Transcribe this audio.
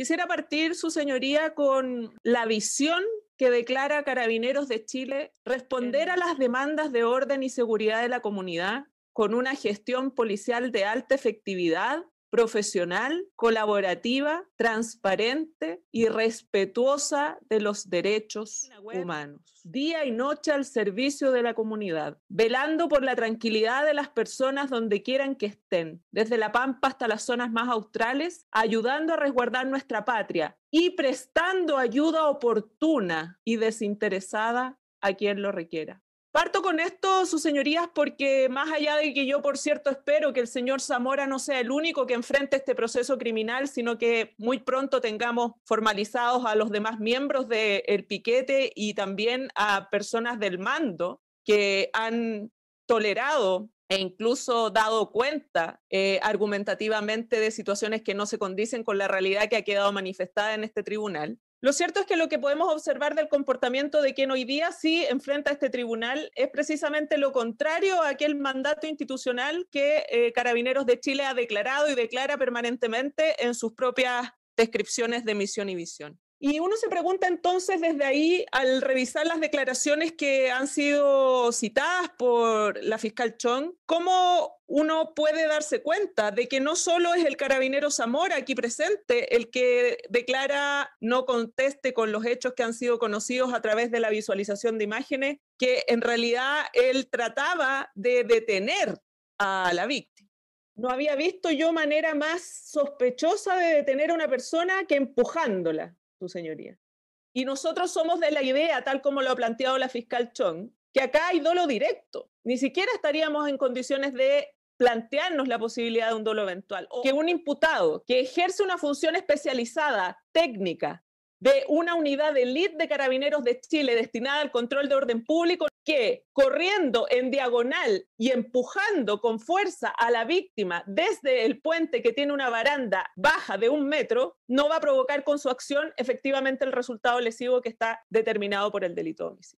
Quisiera partir, su señoría, con la visión que declara Carabineros de Chile responder a las demandas de orden y seguridad de la comunidad con una gestión policial de alta efectividad profesional, colaborativa, transparente y respetuosa de los derechos humanos. Día y noche al servicio de la comunidad, velando por la tranquilidad de las personas donde quieran que estén, desde la Pampa hasta las zonas más australes, ayudando a resguardar nuestra patria y prestando ayuda oportuna y desinteresada a quien lo requiera. Parto con esto, sus señorías, porque más allá de que yo, por cierto, espero que el señor Zamora no sea el único que enfrente este proceso criminal, sino que muy pronto tengamos formalizados a los demás miembros del piquete y también a personas del mando que han tolerado e incluso dado cuenta eh, argumentativamente de situaciones que no se condicen con la realidad que ha quedado manifestada en este tribunal. Lo cierto es que lo que podemos observar del comportamiento de quien hoy día sí enfrenta a este tribunal es precisamente lo contrario a aquel mandato institucional que eh, Carabineros de Chile ha declarado y declara permanentemente en sus propias descripciones de misión y visión. Y uno se pregunta entonces desde ahí, al revisar las declaraciones que han sido citadas por la fiscal Chong, ¿cómo uno puede darse cuenta de que no solo es el carabinero Zamora aquí presente el que declara no conteste con los hechos que han sido conocidos a través de la visualización de imágenes, que en realidad él trataba de detener a la víctima? no había visto yo manera más sospechosa de detener a una persona que empujándola su señoría. Y nosotros somos de la idea, tal como lo ha planteado la fiscal Chong, que acá hay dolo directo. Ni siquiera estaríamos en condiciones de plantearnos la posibilidad de un dolo eventual. O que un imputado que ejerce una función especializada, técnica, de una unidad de elite de carabineros de Chile destinada al control de orden público que, corriendo en diagonal y empujando con fuerza a la víctima desde el puente que tiene una baranda baja de un metro, no va a provocar con su acción efectivamente el resultado lesivo que está determinado por el delito de homicidio.